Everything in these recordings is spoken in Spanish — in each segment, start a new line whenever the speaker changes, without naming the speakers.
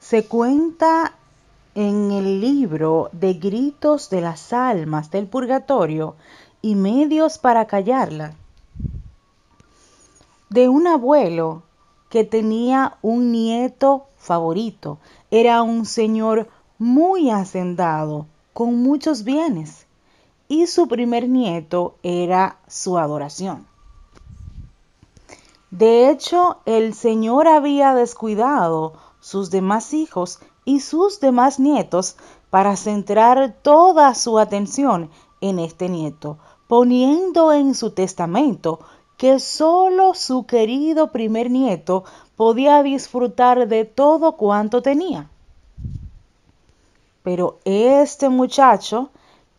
se cuenta en el libro de gritos de las almas del purgatorio y medios para callarla, de un abuelo que tenía un nieto favorito. Era un señor muy hacendado, con muchos bienes, y su primer nieto era su adoración. De hecho, el señor había descuidado sus demás hijos y sus demás nietos para centrar toda su atención en este nieto, poniendo en su testamento que solo su querido primer nieto podía disfrutar de todo cuanto tenía. Pero este muchacho,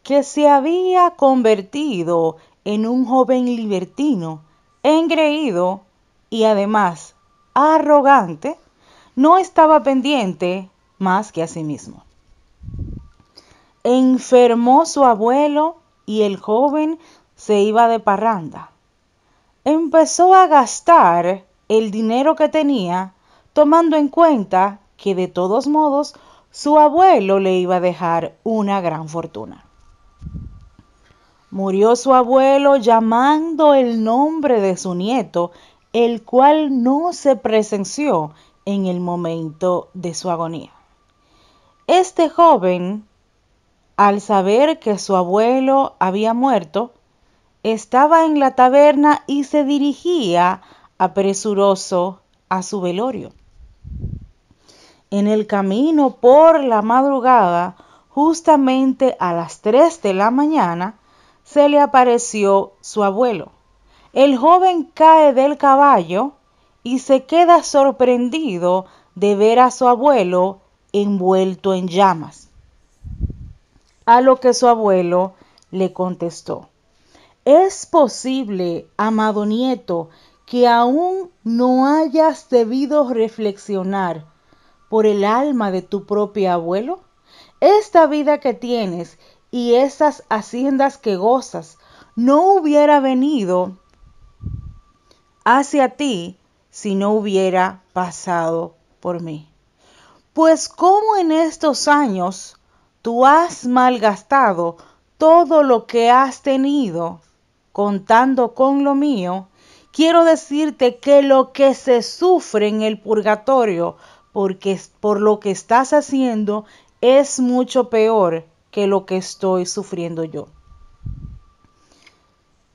que se había convertido en un joven libertino, engreído y además arrogante, no estaba pendiente más que a sí mismo. Enfermó su abuelo y el joven se iba de parranda. Empezó a gastar el dinero que tenía, tomando en cuenta que de todos modos su abuelo le iba a dejar una gran fortuna. Murió su abuelo llamando el nombre de su nieto, el cual no se presenció en el momento de su agonía. Este joven, al saber que su abuelo había muerto, estaba en la taberna y se dirigía apresuroso a su velorio. En el camino por la madrugada, justamente a las 3 de la mañana, se le apareció su abuelo. El joven cae del caballo y se queda sorprendido de ver a su abuelo envuelto en llamas. A lo que su abuelo le contestó, es posible, amado nieto, que aún no hayas debido reflexionar por el alma de tu propio abuelo? Esta vida que tienes y esas haciendas que gozas no hubiera venido hacia ti si no hubiera pasado por mí. Pues como en estos años tú has malgastado todo lo que has tenido contando con lo mío, quiero decirte que lo que se sufre en el purgatorio porque por lo que estás haciendo es mucho peor que lo que estoy sufriendo yo.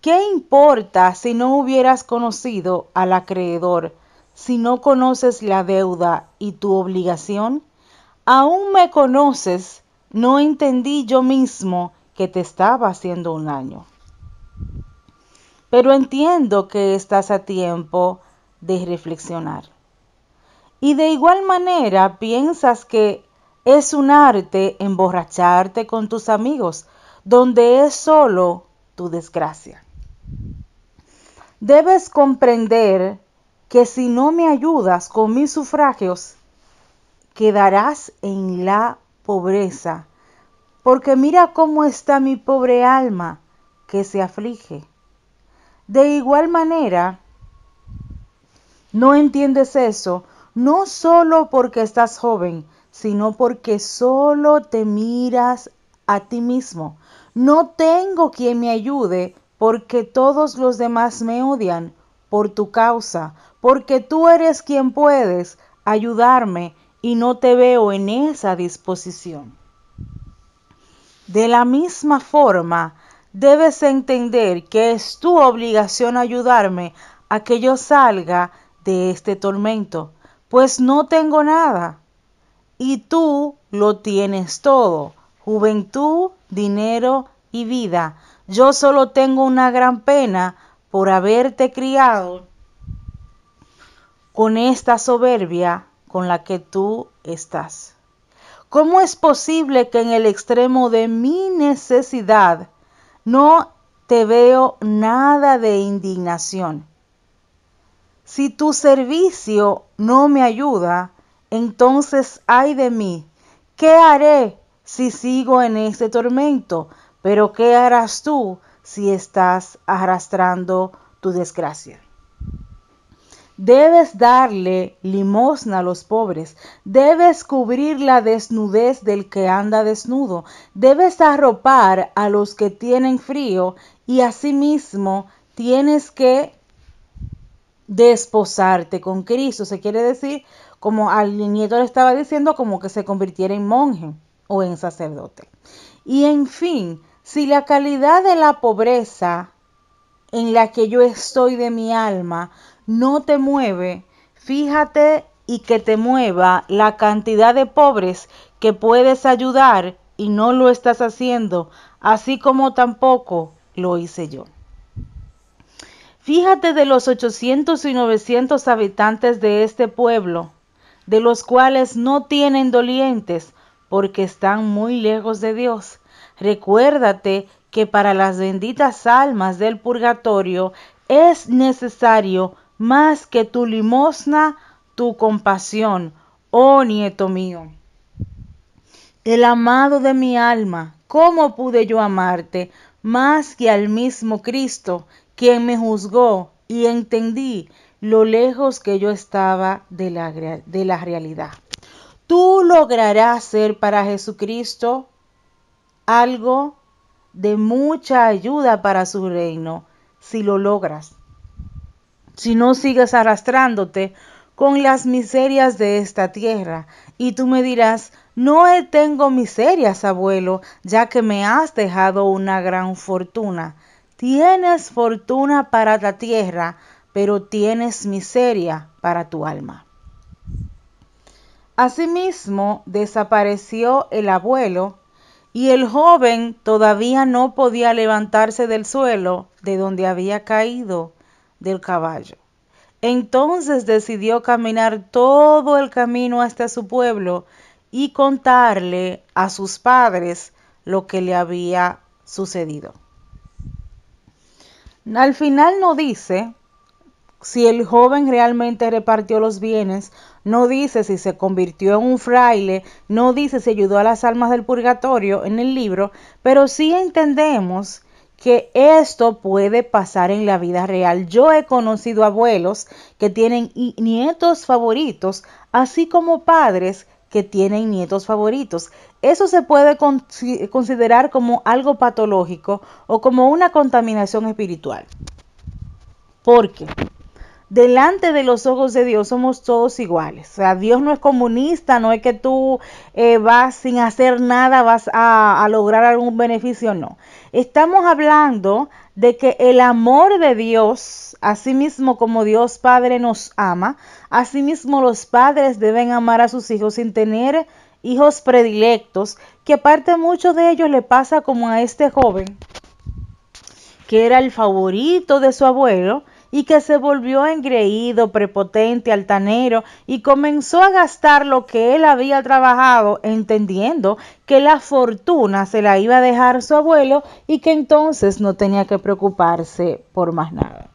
¿Qué importa si no hubieras conocido al acreedor, si no conoces la deuda y tu obligación? Aún me conoces, no entendí yo mismo que te estaba haciendo un año. Pero entiendo que estás a tiempo de reflexionar. Y de igual manera piensas que es un arte emborracharte con tus amigos, donde es solo tu desgracia. Debes comprender que si no me ayudas con mis sufragios, quedarás en la pobreza, porque mira cómo está mi pobre alma que se aflige. De igual manera, no entiendes eso, no solo porque estás joven, sino porque solo te miras a ti mismo. No tengo quien me ayude porque todos los demás me odian por tu causa, porque tú eres quien puedes ayudarme y no te veo en esa disposición. De la misma forma, debes entender que es tu obligación ayudarme a que yo salga de este tormento, pues no tengo nada y tú lo tienes todo, juventud, dinero y vida. Yo solo tengo una gran pena por haberte criado con esta soberbia con la que tú estás. ¿Cómo es posible que en el extremo de mi necesidad no te veo nada de indignación? Si tu servicio no me ayuda, entonces ay de mí. ¿Qué haré si sigo en este tormento? Pero ¿qué harás tú si estás arrastrando tu desgracia? Debes darle limosna a los pobres, debes cubrir la desnudez del que anda desnudo, debes arropar a los que tienen frío y asimismo tienes que desposarte con Cristo. Se quiere decir, como al nieto le estaba diciendo, como que se convirtiera en monje o en sacerdote. Y en fin, si la calidad de la pobreza en la que yo estoy de mi alma no te mueve, fíjate y que te mueva la cantidad de pobres que puedes ayudar y no lo estás haciendo, así como tampoco lo hice yo. Fíjate de los 800 y 900 habitantes de este pueblo, de los cuales no tienen dolientes, porque están muy lejos de Dios. Recuérdate que para las benditas almas del purgatorio es necesario más que tu limosna, tu compasión, oh nieto mío. El amado de mi alma, ¿cómo pude yo amarte más que al mismo Cristo, quien me juzgó y entendí lo lejos que yo estaba de la, de realidad? Tú lograrás ser para Jesucristo algo de mucha ayuda para su reino si lo logras. Si no sigues arrastrándote con las miserias de esta tierra, y tú me dirás, no tengo miserias, abuelo, ya que me has dejado una gran fortuna. Tienes fortuna para la tierra, pero tienes miseria para tu alma. Asimismo, desapareció el abuelo y el joven todavía no podía levantarse del suelo de donde había caído del caballo. Entonces decidió caminar todo el camino hasta su pueblo y contarle a sus padres lo que le había sucedido. Al final no dice si el joven realmente repartió los bienes, no dice si se convirtió en un fraile, no dice si ayudó a las almas del purgatorio en el libro, pero sí entendemos que esto puede pasar en la vida real. Yo he conocido abuelos que tienen nietos favoritos, así como padres que tienen nietos favoritos. Eso se puede considerar como algo patológico o como una contaminación espiritual. porque delante de los ojos de Dios somos todos iguales. O sea, Dios no es comunista, no es que tú eh, vas sin hacer nada, vas a, lograr algún beneficio, no. Estamos hablando de que el amor de Dios, así mismo como Dios Padre nos ama, así mismo los padres deben amar a sus hijos sin tener hijos predilectos, que aparte muchos de ellos le pasa como a este joven, que era el favorito de su abuelo, y que se volvió engreído, prepotente, altanero, y comenzó a gastar lo que él había trabajado, entendiendo que la fortuna se la iba a dejar su abuelo y que entonces no tenía que preocuparse por más nada.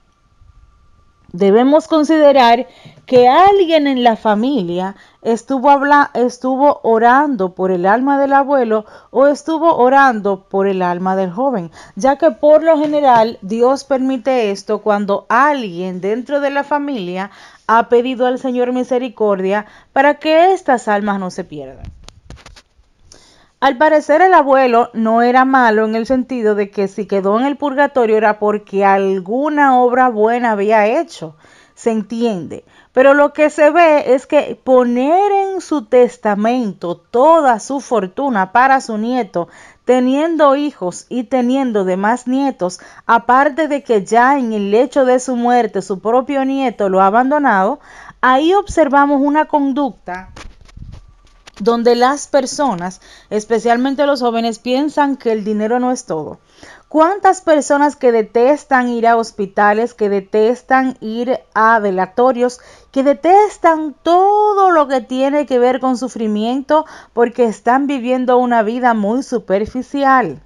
Debemos considerar que alguien en la familia estuvo, estuvo orando por el alma del abuelo o estuvo orando por el alma del joven, ya que por lo general Dios permite esto cuando alguien dentro de la familia ha pedido al Señor misericordia para que estas almas no se pierdan. Al parecer el abuelo no era malo en el sentido de que si quedó en el purgatorio era porque alguna obra buena había hecho, se entiende. Pero lo que se ve es que poner en su testamento toda su fortuna para su nieto, teniendo hijos y teniendo demás nietos, aparte de que ya en el hecho de su muerte su propio nieto lo ha abandonado, ahí observamos una conducta donde las personas, especialmente los jóvenes, piensan que el dinero no es todo. ¿Cuántas personas que detestan ir a hospitales, que detestan ir a velatorios, que detestan todo lo que tiene que ver con sufrimiento porque están viviendo una vida muy superficial?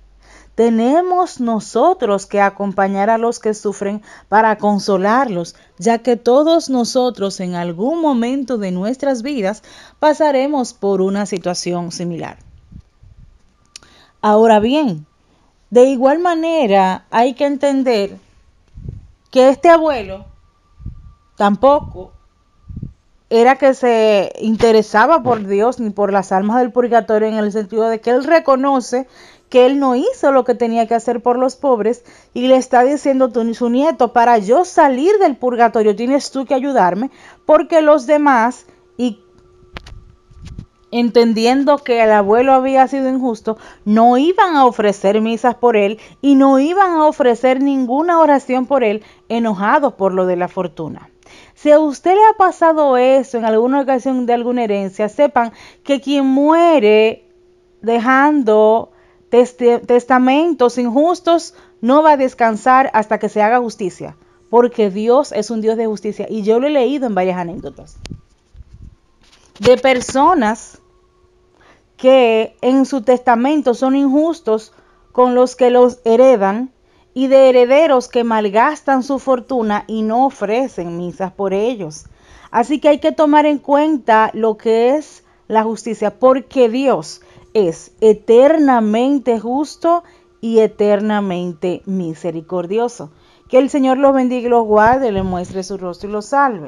tenemos nosotros que acompañar a los que sufren para consolarlos, ya que todos nosotros en algún momento de nuestras vidas pasaremos por una situación similar. Ahora bien, de igual manera hay que entender que este abuelo tampoco era que se interesaba por Dios ni por las almas del purgatorio en el sentido de que él reconoce que él no hizo lo que tenía que hacer por los pobres y le está diciendo su nieto, para yo salir del purgatorio tienes tú que ayudarme porque los demás y entendiendo que el abuelo había sido injusto, no iban a ofrecer misas por él y no iban a ofrecer ninguna oración por él, enojados por lo de la fortuna. Si a usted le ha pasado eso en alguna ocasión de alguna herencia, sepan que quien muere dejando testamentos injustos no va a descansar hasta que se haga justicia, porque Dios es un Dios de justicia. Y yo lo he leído en varias anécdotas. De personas que en su testamento son injustos con los que los heredan y de herederos que malgastan su fortuna y no ofrecen misas por ellos. Así que hay que tomar en cuenta lo que es la justicia, porque Dios es eternamente justo y eternamente misericordioso. Que el Señor los bendiga los guarde, le muestre su rostro y los salve.